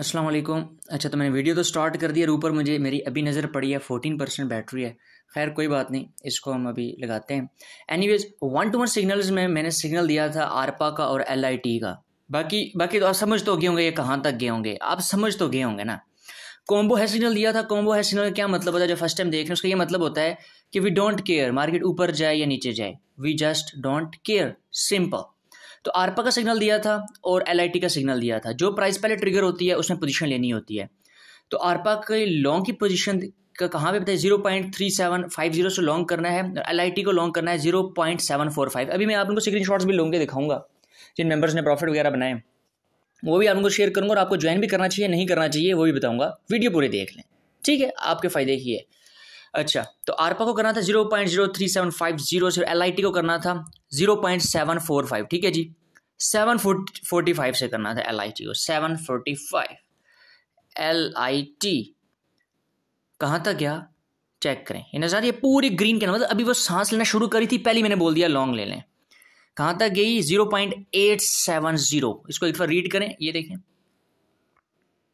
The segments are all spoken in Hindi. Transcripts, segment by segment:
अस्सलाम वालेकुम अच्छा तो मैंने वीडियो तो स्टार्ट कर दिया ऊपर मुझे मेरी अभी नज़र पड़ी है फोर्टीन परसेंट बैटरी है खैर कोई बात नहीं इसको हम अभी लगाते हैं anyways one two one signals में मैंने सिग्नल दिया था आरपा का और एल का बाकी बाकी तो आप समझ तो गए होंगे ये कहाँ तक गए होंगे आप समझ तो गए होंगे ना कॉम्बो है सिग्नल दिया था कॉम्बो है सिग्नल क्या मतलब होता है जो फर्स्ट टाइम देख रहे हैं उसका ये मतलब होता है कि वी डोंट केयर मार्केट ऊपर जाए या नीचे जाए we just don't care simple तो आरपा का सिग्नल दिया था और एल का सिग्नल दिया था जो प्राइस पहले ट्रिगर होती है उसमें पोजिशन लेनी होती है तो आरपा के लॉन्ग की पोजिशन का कहाँ पे बताए zero point three seven five zero से लॉन्ग करना है एल आई टी को लॉन्ग करना है zero point seven four five अभी मैं आप लोगों को स्क्रीन शॉट्स भी लूँगे दिखाऊंगा जिन मेंबर्स ने प्रॉफिट वगैरह बनाए वो भी आप लोगों को शेयर करूँगा और आपको ज्वाइन भी करना चाहिए नहीं करना चाहिए वो भी बताऊँगा वीडियो पूरे देख लें ठीक है आपके फ़ायदे ही है अच्छा तो आरपा को करना था zero point zero three seven five zero से एल को करना था zero point seven four five ठीक है जी सेवन फोर्टी फोर्टी फाइव से करना था एल आई टी को seven forty five L I T कहाँ तक गया चेक करें ये नज़र ये पूरी ग्रीन के मतलब अभी वो सांस लेना शुरू करी थी पहली मैंने बोल दिया लॉन्ग ले लें कहाँ तक गई zero point eight seven zero इसको एक बार रीड करें ये देखें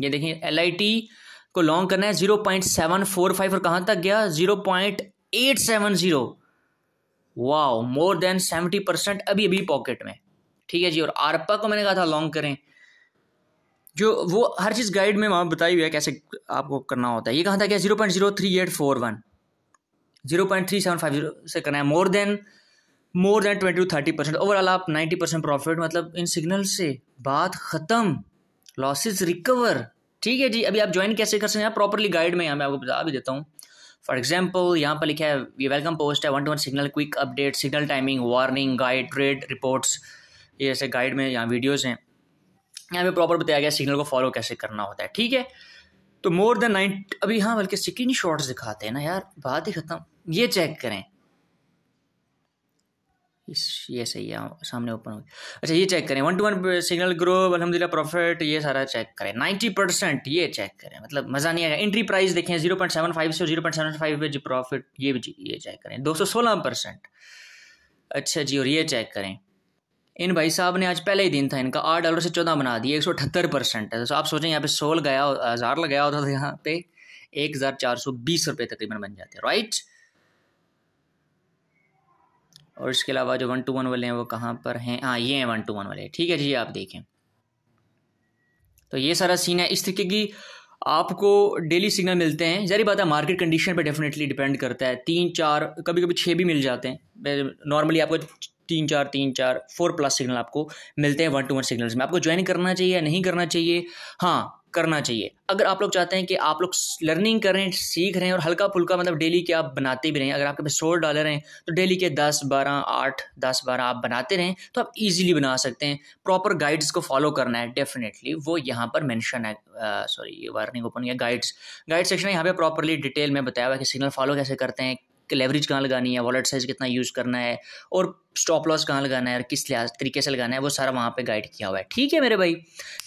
ये देखें एल आई टी को लॉन्ग करना है zero point seven four five और कहाँ तक गया zero point eight seven zero wow more than seventy percent अभी अभी पॉकेट में ठीक है जी और आरपा को मैंने कहा था लॉन्ग करें जो वो हर चीज़ गाइड में वहाँ बताई हुई है कैसे आपको करना होता है ये कहाँ था क्या zero point zero three eight four one zero point three seven five zero से करना है more than more than twenty two thirty percent overall आप नाइन्टी परसेंट प्रॉफिट मतलब इन सिग्नल से बात ख़त्म लॉसेस रिकवर ठीक है जी अभी आप ज्वाइन कैसे कर सकते हैं प्रॉपरली गाइड में यहाँ मैं आपको बता भी देता हूँ फॉर एग्जाम्पल यहाँ पर लिखा है ये वेलकम पोस्ट है one two one signal quick update signal timing warning guide trade reports ये ऐसे गाइड में यहाँ वीडियोज़ हैं यहाँ पे प्रॉपर बताया गया सिग्नल को फॉलो कैसे करना होता है ठीक है तो मोर देन नाइन अभी हाँ बल्कि स्क्रीन शॉट्स दिखाते हैं ना यार बात ही ख़त्म ये चेक करें ये सही है सामने ओपन हो गया अच्छा ये चेक करें one two one signal grow अलहमदिल्ला प्रॉफिट ये सारा चेक करें नाइन्टी परसेंट ये चेक करें मतलब मज़ा नहीं आएगा एंट्री प्राइस देखें जीरो पॉइंट सेवन फाइव से जीरो पॉइंट सेवन फाइव पे जी प्रॉफिट ये भी ये चेक करें दो सौ सोलह परसेंट अच्छा जी और ये चेक करें इन भाई साहब ने आज पहले ही दिन था इनका आठ डॉलर से चौदह बना दिया एक सौ अठहत्तर परसेंट है तो आप सोचें यहाँ पे सोल गया हज़ार लगाया होता था यहाँ पे एक हज़ार चार सौ बीस रुपये तकरीबन बन जाते राइट और इसके अलावा जो वन टू वन वाले हैं वो कहाँ पर हैं हाँ ये हैं वन टू वन वाले ठीक है जी आप देखें तो ये सारा सीन है इस तरीके की आपको डेली सिग्नल मिलते हैं जारी बात है मार्केट कंडीशन पे डेफिनेटली डिपेंड करता है तीन चार कभी कभी छः भी मिल जाते हैं नॉर्मली आपको तीन चार तीन चार फोर प्लस सिग्नल आपको मिलते हैं वन टू वन सिग्नल्स में आपको ज्वाइन करना चाहिए या नहीं करना चाहिए हाँ करना चाहिए अगर आप लोग चाहते हैं कि आप लोग लर्निंग कर रहे हैं सीख रहे हैं और हल्का फुल्का मतलब डेली के आप बनाते भी रहें अगर आपके पास सौ डॉलर हैं तो डेली के दस बारह आठ दस बारह आप बनाते रहें तो आप इजीली बना सकते हैं प्रॉपर गाइड्स को फॉलो करना है डेफिनेटली वो यहाँ पर मैंशन है सॉरी वार्निंग ओपन या गाइड्स गाइड सेक्शन यहाँ पर प्रॉपरली डिटेल में बताया हुआ कि सिग्नल फॉलो कैसे करते हैं कि लेवरेज कहाँ लगानी है वॉलेट साइज कितना यूज़ करना है और स्टॉप लॉस कहाँ लगाना है और किस तरीके से लगाना है वो सारा वहाँ पे गाइड किया हुआ है ठीक है मेरे भाई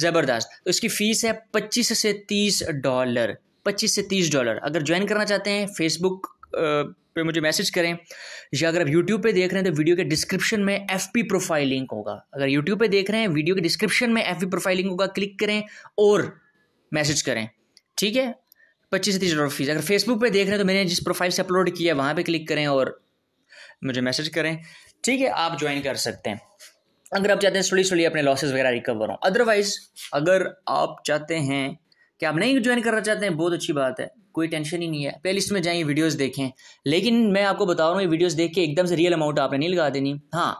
ज़बरदस्त तो इसकी फ़ीस है पच्चीस से तीस डॉलर पच्चीस से तीस डॉलर अगर ज्वाइन करना चाहते हैं फेसबुक पे मुझे मैसेज करें या अगर आप यूट्यूब पे देख रहे हैं तो वीडियो के डिस्क्रिप्शन में एफ पी प्रोफाइल लिंक होगा अगर यूट्यूब पे देख रहे हैं वीडियो के डिस्क्रिप्शन में एफ पी प्रोफाइल लिंक होगा क्लिक करें और मैसेज करें ठीक है पच्चीस से तीस डॉलर फीस अगर फेसबुक पे देख रहे हैं तो मैंने जिस प्रोफाइल से अपलोड किया वहाँ पे क्लिक करें और मुझे मैसेज करें ठीक है आप ज्वाइन कर सकते हैं अगर आप चाहते हैं स्लोली स्लोली अपने लॉसेज वगैरह रिकवर हो अदरवाइज अगर आप चाहते हैं कि आप नहीं ज्वाइन करना चाहते हैं बहुत अच्छी बात है कोई टेंशन ही नहीं है प्ले लिस्ट में जाइए वीडियोस देखें लेकिन मैं आपको बता रहा हूँ ये वीडियोस देख के एकदम से रियल अमाउंट आपने नहीं लगा देनी हाँ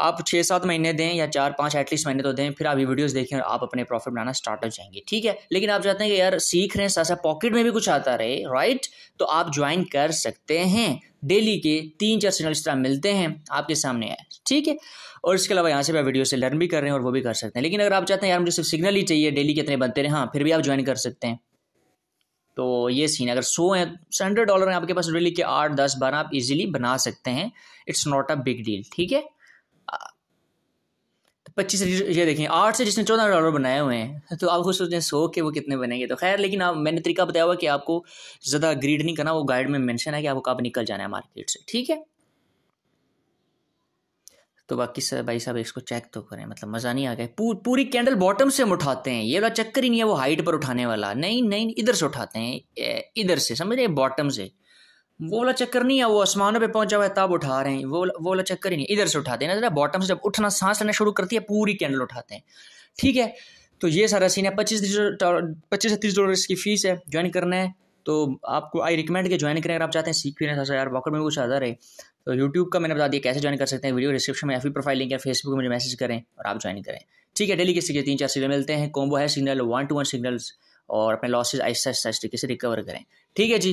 आप छः सात महीने दें या चार पाँच एटलीस्ट महीने तो दें फिर आप ये वीडियोज़ देखें और आप अपने प्रॉफिट बनाना स्टार्ट हो जाएंगे ठीक है लेकिन आप चाहते हैं कि यार सीख रहे हैं साथ साथ पॉकेट में भी कुछ आता रहे राइट तो आप ज्वाइन कर सकते हैं डेली के तीन चार चैनल इस तरह मिलते हैं आपके सामने आए ठीक है और इसके अलावा यहाँ से आप वीडियो से लर्न भी कर रहे हैं और वो भी कर सकते हैं लेकिन अगर आप चाहते हैं यार मुझे सिर्फ सिग्नल ही चाहिए डेली के इतने बनते रहे हाँ फिर भी आप ज्वाइन कर सकते हैं तो ये सीन अगर सौ हैं हंड्रेड डॉलर हैं आपके पास डेली के आठ दस बारह आप इजीली बना सकते हैं it's not a big deal ठीक है तो पच्चीस ये देखें आठ से जिसने चौदह डॉलर बनाए हुए हैं तो आप खुद सोचें सो के वो कितने बनेंगे तो खैर लेकिन आप मैंने तरीका बताया हुआ कि आपको ज़्यादा ग्रीड नहीं करना वो गाइड में मैंशन है कि आपको कब निकल जाना है मार्केट से ठीक है तो बाकी सर भाई साहब इसको चेक तो करें मतलब मज़ा नहीं आ गया पू, पूरी कैंडल बॉटम से हम उठाते हैं ये वाला चक्कर ही नहीं है वो हाइट पर उठाने वाला नहीं नहीं इधर से उठाते हैं इधर से समझ रहे बॉटम से वो वाला चक्कर नहीं है वो आसमानों पे पहुंचा हुआ है तब उठा रहे हैं वो वो वाला चक्कर ही नहीं इधर से उठाते हैं ना बॉटम से जब उठना सांस लेना शुरू करती है पूरी कैंडल उठाते हैं ठीक है तो ये सारा सीन है पच्चीस पच्चीस से तीस डॉलर इसकी फीस है ज्वाइन करना है तो आपको आई रिकमेंड के ज्वाइन करें अगर आप चाहते हैं सीख भी नहीं यार वॉकर में कुछ आधा रहे तो यूट्यूब का मैंने बता दिया कैसे ज्वाइन कर सकते हैं वीडियो डिस्क्रिप्शन में एफी प्रोफाइल लिंक है फेसबुक में मुझे मैसेज करें और आप ज्वाइन करें ठीक है डेली किसी के तीन चार सिग्नल मिलते हैं कॉम्बो है signal one two one signals और अपने लॉसेज आहिस्ता आहिस्ता से रिकवर करें ठीक है जी